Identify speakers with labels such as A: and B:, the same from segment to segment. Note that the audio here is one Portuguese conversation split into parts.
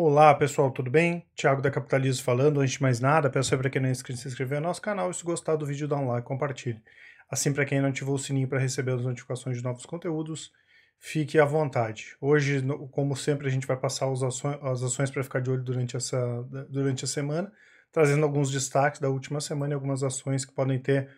A: Olá pessoal, tudo bem? Tiago da Capitalismo falando. Antes de mais nada, peço para quem não é inscrito se inscrever no nosso canal e se gostar do vídeo, dá um like e compartilhe. Assim, para quem não ativou o sininho para receber as notificações de novos conteúdos, fique à vontade. Hoje, como sempre, a gente vai passar ações, as ações para ficar de olho durante, essa, durante a semana, trazendo alguns destaques da última semana e algumas ações que podem ter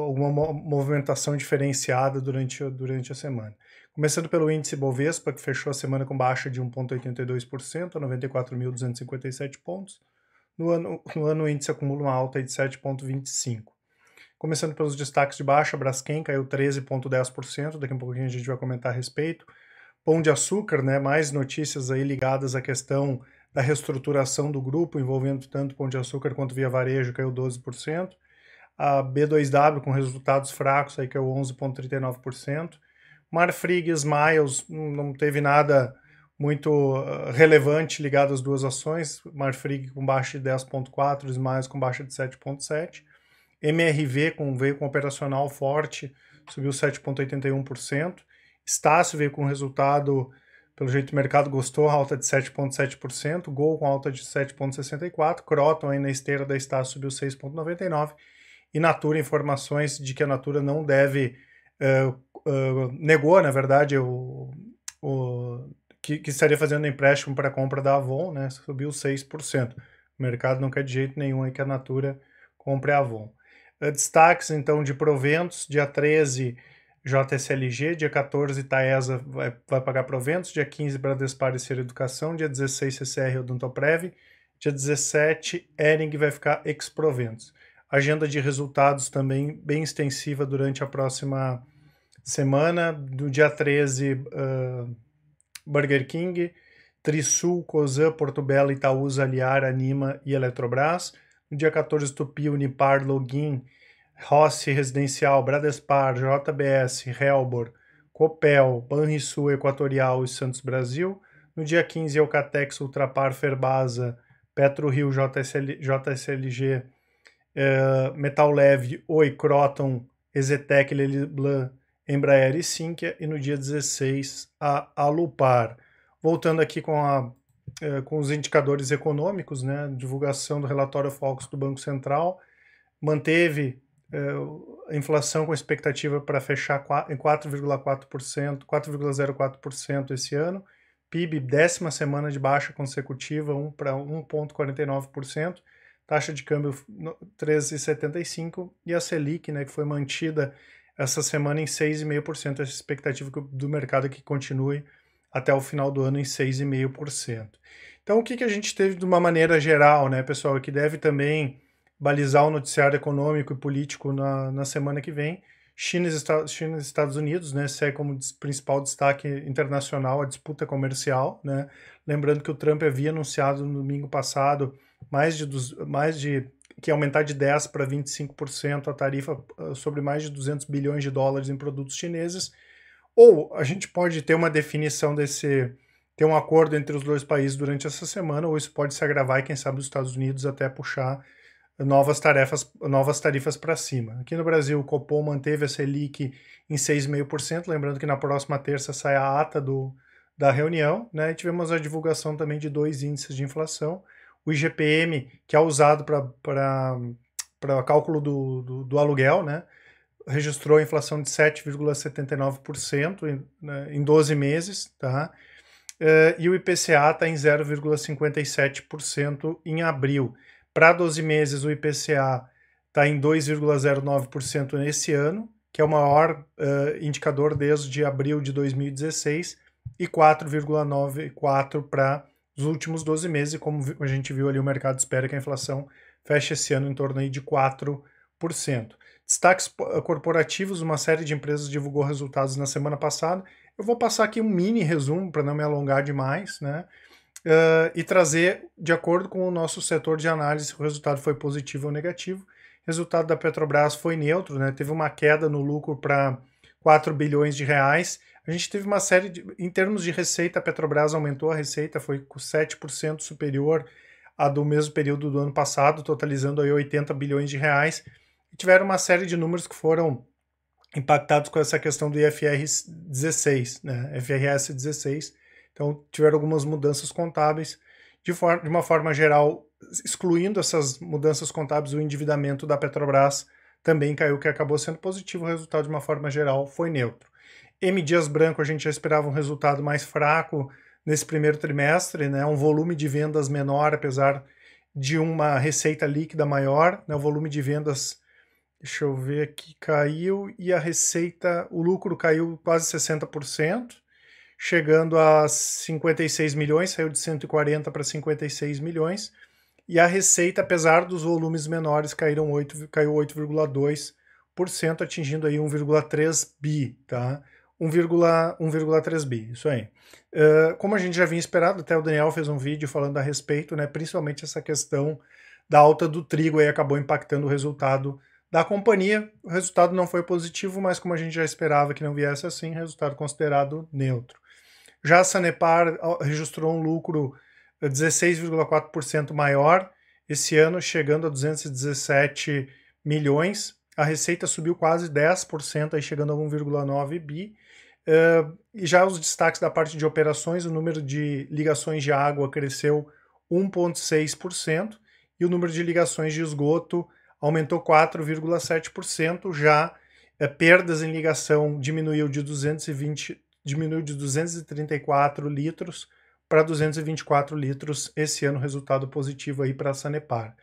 A: alguma movimentação diferenciada durante, durante a semana. Começando pelo índice Bovespa, que fechou a semana com baixa de 1,82% a 94.257 pontos. No ano, no ano, o índice acumula uma alta de 7,25%. Começando pelos destaques de baixa, Braskem caiu 13,10%, daqui a pouquinho a gente vai comentar a respeito. Pão de Açúcar, né, mais notícias aí ligadas à questão da reestruturação do grupo, envolvendo tanto Pão de Açúcar quanto Via Varejo, caiu 12% a B2W com resultados fracos, aí que é o 11,39%. Marfrig e Smiles hum, não teve nada muito ah, relevante ligado às duas ações, Marfrig com baixa de 10,4, Smiles com baixa de 7,7. MRV com, veio com operacional forte, subiu 7,81%. Estácio veio com resultado, pelo jeito o mercado gostou, alta de 7,7%. Gol com alta de 7,64%. Croton aí na esteira da Estácio subiu 6,99% e Natura informações de que a Natura não deve. Uh, uh, negou, na verdade, o, o que, que, estaria fazendo empréstimo para compra da Avon, né? Subiu 6%. O mercado não quer de jeito nenhum aí que a Natura compre a Avon. Eh, destaques, então, de proventos, dia 13, JSLG, dia 14, Taesa vai, vai pagar proventos, dia 15, Bradespar e Ser Educação, dia 16, CCR Odontoprev, dia 17, Ering vai ficar ex-proventos agenda de resultados também bem extensiva durante a próxima semana. Do dia 13, uh, Burger King, Trisul, Cosan, Belo, Itaúsa, Aliar, Anima e Eletrobras. No dia 14, Tupi, Unipar, Login, Rossi Residencial, Bradespar, JBS, Helbor, Copel, Banrisul Equatorial e Santos Brasil. No dia 15, Eucatex, Ultrapar, Ferbasa, Petro Rio, JSL, JSLG, eh, metal Leve, Oi, Croton, Ezetec, Leliblan, Embraer e Sinqia, e no dia 16 a Alupar. Voltando aqui com, a, eh, com os indicadores econômicos, né, divulgação do relatório Focus do Banco Central, manteve eh, a inflação com expectativa para fechar em 4,4%, 4,04% esse ano, PIB décima semana de baixa consecutiva, 1 para 1,49%, taxa de câmbio 13,75 e a Selic, né, que foi mantida essa semana em 6,5%, essa é expectativa do mercado é que continue até o final do ano em 6,5%. Então, o que, que a gente teve de uma maneira geral, né, pessoal, que deve também balizar o noticiário econômico e político na, na semana que vem. China e, Estados, China Estados Unidos, né, segue é como principal destaque internacional a disputa comercial, né. Lembrando que o Trump havia anunciado no domingo passado mais de, mais de que aumentar de 10 para 25% a tarifa ah, sobre mais de 200 bilhões de dólares em produtos chineses, ou a gente pode ter uma definição desse ter um acordo entre os dois países durante essa semana, ou isso pode se agravar e quem sabe os Estados Unidos até puxar novas tarefas, novas tarifas para cima. Aqui no Brasil, o Copom manteve a Selic em 6,5%, lembrando que na próxima terça sai a ata do, da reunião, né? E tivemos a divulgação também de dois índices de inflação o IGPM, que é usado para cálculo do, do, do, aluguel, né? registrou a inflação de 7,79% em, né, em 12 meses, tá? Uh, e o IPCA está em 0,57% em abril. Para 12 meses, o IPCA está em 2,09% nesse ano, que é o maior uh, indicador desde abril de 2016, e 4,94% para dos últimos 12 meses, e como a gente viu ali, o mercado espera que a inflação feche esse ano em torno aí de 4%. Destaques eh, corporativos, uma série de empresas divulgou resultados na semana passada. Eu vou passar aqui um mini resumo para não me alongar demais, né? Uh, e trazer, de acordo com o nosso setor de análise, se o resultado foi positivo ou negativo. O resultado da Petrobras foi neutro, né? teve uma queda no lucro para 4 bilhões de reais. A gente teve uma série de. Em termos de receita, a Petrobras aumentou a receita, foi com 7% superior à do mesmo período do ano passado, totalizando aí 80 bilhões de reais. E tiveram uma série de números que foram impactados com essa questão do IFR 16, né? FRS 16. Então tiveram algumas mudanças contábeis. De, forma, de uma forma geral, excluindo essas mudanças contábeis, o endividamento da Petrobras também caiu, que acabou sendo positivo. O resultado, de uma forma geral, foi neutro. M Dias Branco, a gente já esperava um resultado mais fraco nesse primeiro trimestre, né? um volume de vendas menor, apesar de uma receita líquida maior. Né? O volume de vendas, deixa eu ver aqui, caiu e a receita, o lucro caiu quase 60%, chegando a 56 milhões, saiu de 140 para 56 milhões. E a receita, apesar dos volumes menores, caíram 8, caiu 8,2%, atingindo aí 1,3 bi, tá? 1,3 bi, isso aí. Uh, como a gente já vinha esperado, até o Daniel fez um vídeo falando a respeito, né? Principalmente essa questão da alta do trigo aí acabou impactando o resultado da companhia. O resultado não foi positivo, mas como a gente já esperava que não viesse assim, resultado considerado neutro. Já a Sanepar registrou um lucro 16,4% maior esse ano, chegando a 217 milhões. A receita subiu quase 10%, aí chegando a 1,9 bi. Uh, e já os destaques da parte de operações, o número de ligações de água cresceu 1,6% e o número de ligações de esgoto aumentou 4,7%, já uh, perdas em ligação diminuiu de 220 diminuiu de 234 litros para 224 litros esse ano, resultado positivo aí para a Sanepar.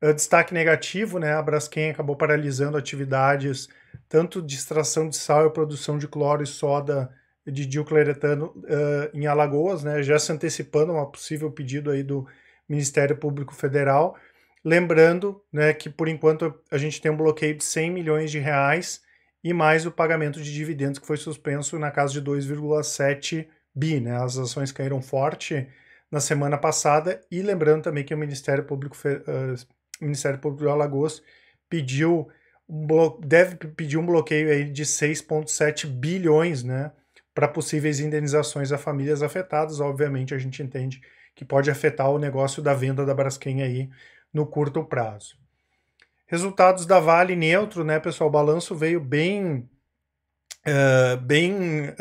A: Ah, destaque negativo, né? A Braskem acabou paralisando atividades tanto de extração de sal e produção de cloro e soda de diocleretano uh, ah, em Alagoas, né? Já se antecipando a um possível pedido aí do Ministério Público Federal. Lembrando, né, que por enquanto a gente tem um bloqueio de 100 milhões de reais e mais o pagamento de dividendos que foi suspenso na casa de 2,7 bi, né? As ações caíram forte na semana passada e lembrando também que o Ministério Público, uh, Ministério Público de Alagoas pediu um deve pedir um bloqueio aí de 6,7 bilhões, né? Para possíveis indenizações a famílias afetadas. Obviamente, a gente entende que pode afetar o negócio da venda da Braskem aí no curto prazo. Resultados da Vale neutro, né, pessoal? O balanço veio bem. Uh, bem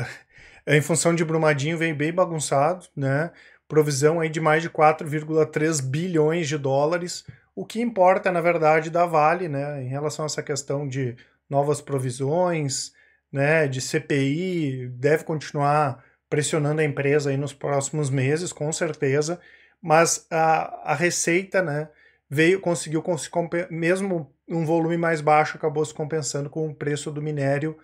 A: é, em função de Brumadinho, veio bem bagunçado, né? Provisão aí de mais de 4,3 bilhões de dólares. O que importa, na verdade, da Vale, né? Em relação a essa questão de novas provisões, né? De CPI, deve continuar pressionando a empresa aí nos próximos meses, com certeza. Mas a, a receita, né? Veio, conseguiu, mesmo um volume mais baixo, acabou se compensando com o preço do minério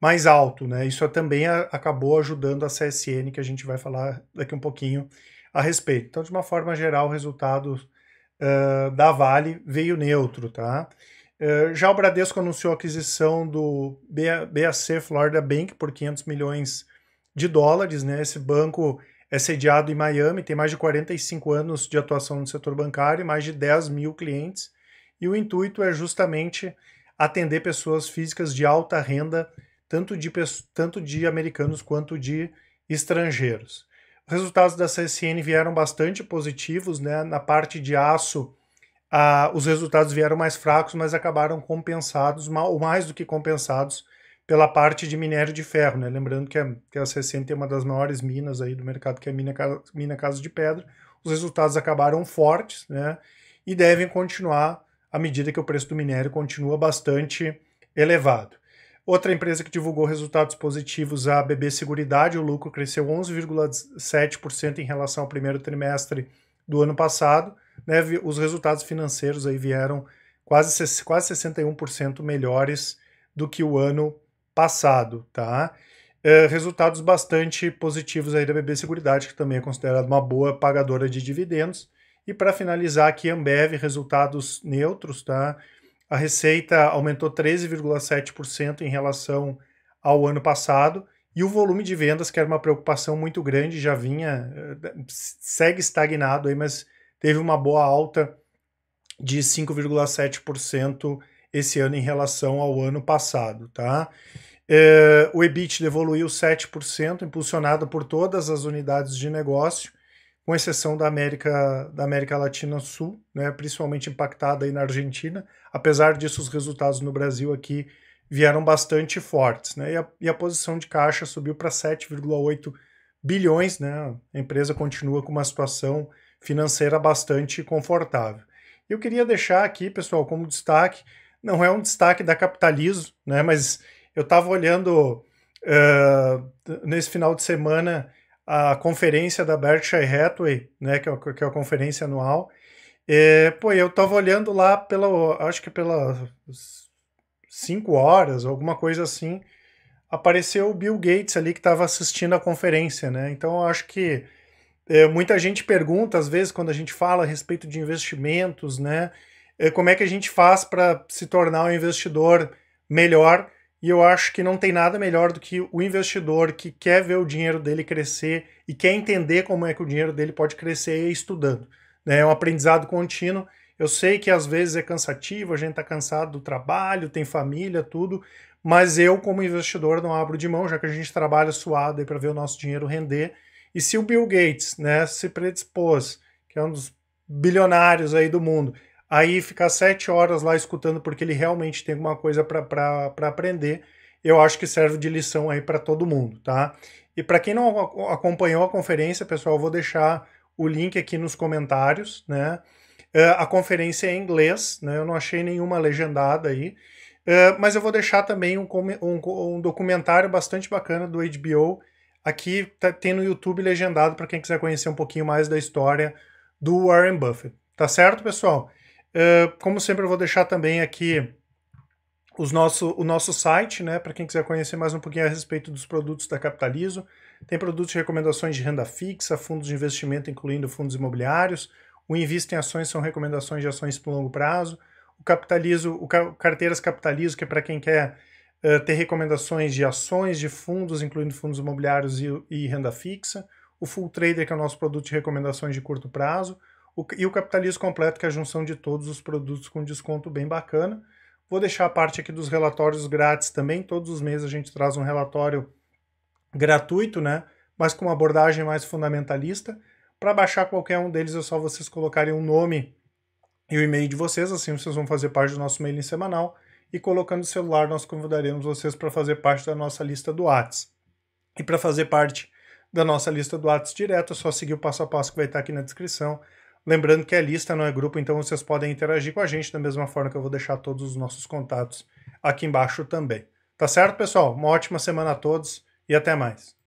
A: mais alto, né? Isso é também a, acabou ajudando a CSN, que a gente vai falar daqui um pouquinho a respeito. Então, de uma forma geral, o resultado uh, da Vale veio neutro, tá? Uh, já o Bradesco anunciou a aquisição do BAC Florida Bank por 500 milhões de dólares, né? Esse banco é sediado em Miami, tem mais de 45 anos de atuação no setor bancário, mais de 10 mil clientes, e o intuito é justamente atender pessoas físicas de alta renda tanto de, tanto de americanos quanto de estrangeiros. Os resultados da CSN vieram bastante positivos, né? Na parte de aço, ah, os resultados vieram mais fracos, mas acabaram compensados, ou mais do que compensados, pela parte de minério de ferro, né? Lembrando que a, que a CSN tem uma das maiores minas aí do mercado, que é a mina, mina Casa de Pedra. Os resultados acabaram fortes, né? E devem continuar à medida que o preço do minério continua bastante elevado. Outra empresa que divulgou resultados positivos, a BB Seguridade, o lucro cresceu 11,7% em relação ao primeiro trimestre do ano passado. Né? Os resultados financeiros aí vieram quase, quase 61% melhores do que o ano passado. Tá? É, resultados bastante positivos aí da BB Seguridade, que também é considerada uma boa pagadora de dividendos. E para finalizar aqui, Ambev, resultados neutros, tá? A receita aumentou 13,7% em relação ao ano passado e o volume de vendas, que era uma preocupação muito grande, já vinha, eh, segue estagnado aí, mas teve uma boa alta de 5,7% esse ano em relação ao ano passado, tá? Eh, o EBIT evoluiu 7%, impulsionado por todas as unidades de negócio, com exceção da América, da América Latina Sul, né, principalmente impactada aí na Argentina. Apesar disso, os resultados no Brasil aqui vieram bastante fortes. Né, e, a, e a posição de caixa subiu para 7,8 bilhões. Né, a empresa continua com uma situação financeira bastante confortável. Eu queria deixar aqui, pessoal, como destaque, não é um destaque da capitalismo, né, mas eu estava olhando uh, nesse final de semana a conferência da Berkshire Hathaway, né, que é, que é a conferência anual. E, é, pô, eu estava olhando lá pela, acho que pelas 5 horas, alguma coisa assim, apareceu o Bill Gates ali que estava assistindo a conferência, né? Então eu acho que é, muita gente pergunta, às vezes, quando a gente fala a respeito de investimentos, né? É, como é que a gente faz para se tornar um investidor melhor? E eu acho que não tem nada melhor do que o investidor que quer ver o dinheiro dele crescer e quer entender como é que o dinheiro dele pode crescer estudando. Né? É um aprendizado contínuo. Eu sei que às vezes é cansativo, a gente está cansado do trabalho, tem família, tudo, mas eu, como investidor, não abro de mão, já que a gente trabalha suado para ver o nosso dinheiro render. E se o Bill Gates né, se predispôs, que é um dos bilionários aí do mundo, aí ficar sete horas lá escutando porque ele realmente tem alguma coisa para aprender, eu acho que serve de lição aí para todo mundo, tá? E para quem não acompanhou a conferência, pessoal, eu vou deixar o link aqui nos comentários, né? Uh, a conferência é em inglês, né? Eu não achei nenhuma legendada aí. Uh, mas eu vou deixar também um, um, um, documentário bastante bacana do HBO. Aqui tá, tem no YouTube legendado para quem quiser conhecer um pouquinho mais da história do Warren Buffett. Tá certo, pessoal? Ah, como sempre, eu vou deixar também aqui os nosso, o nosso site, né, para quem quiser conhecer mais um pouquinho a respeito dos produtos da Capitalizo. Tem produtos de recomendações de renda fixa, fundos de investimento, incluindo fundos imobiliários. O Invista em Ações são recomendações de ações para longo prazo. O Capitalizo, o Carteiras Capitalizo, que é para quem quer uh, ter recomendações de ações, de fundos, incluindo fundos imobiliários e, e renda fixa. O Full Trader, que é o nosso produto de recomendações de curto prazo. O, e o capitalismo completo, que é a junção de todos os produtos com desconto bem bacana. Vou deixar a parte aqui dos relatórios grátis também. Todos os meses a gente traz um relatório gratuito, né? Mas com uma abordagem mais fundamentalista. Para baixar qualquer um deles é só vocês colocarem o um nome e o e-mail de vocês, assim vocês vão fazer parte do nosso mailing semanal. E colocando o celular, nós convidaremos vocês para fazer parte da nossa lista do Whats. E para fazer parte da nossa lista do Whats direto, é só seguir o passo a passo que vai estar aqui na descrição Lembrando que é lista, não é grupo, então vocês podem interagir com a gente da mesma forma que eu vou deixar todos os nossos contatos aqui embaixo também. Tá certo, pessoal? Uma ótima semana a todos e até mais.